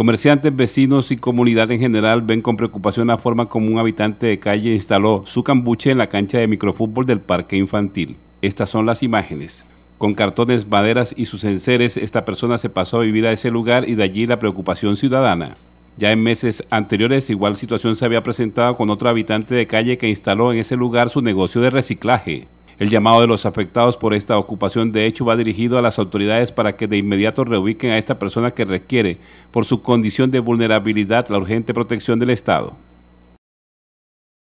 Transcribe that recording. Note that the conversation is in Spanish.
Comerciantes, vecinos y comunidad en general ven con preocupación la forma como un habitante de calle instaló su cambuche en la cancha de microfútbol del parque infantil. Estas son las imágenes. Con cartones, maderas y sus enseres, esta persona se pasó a vivir a ese lugar y de allí la preocupación ciudadana. Ya en meses anteriores, igual situación se había presentado con otro habitante de calle que instaló en ese lugar su negocio de reciclaje. El llamado de los afectados por esta ocupación de hecho va dirigido a las autoridades para que de inmediato reubiquen a esta persona que requiere, por su condición de vulnerabilidad, la urgente protección del Estado.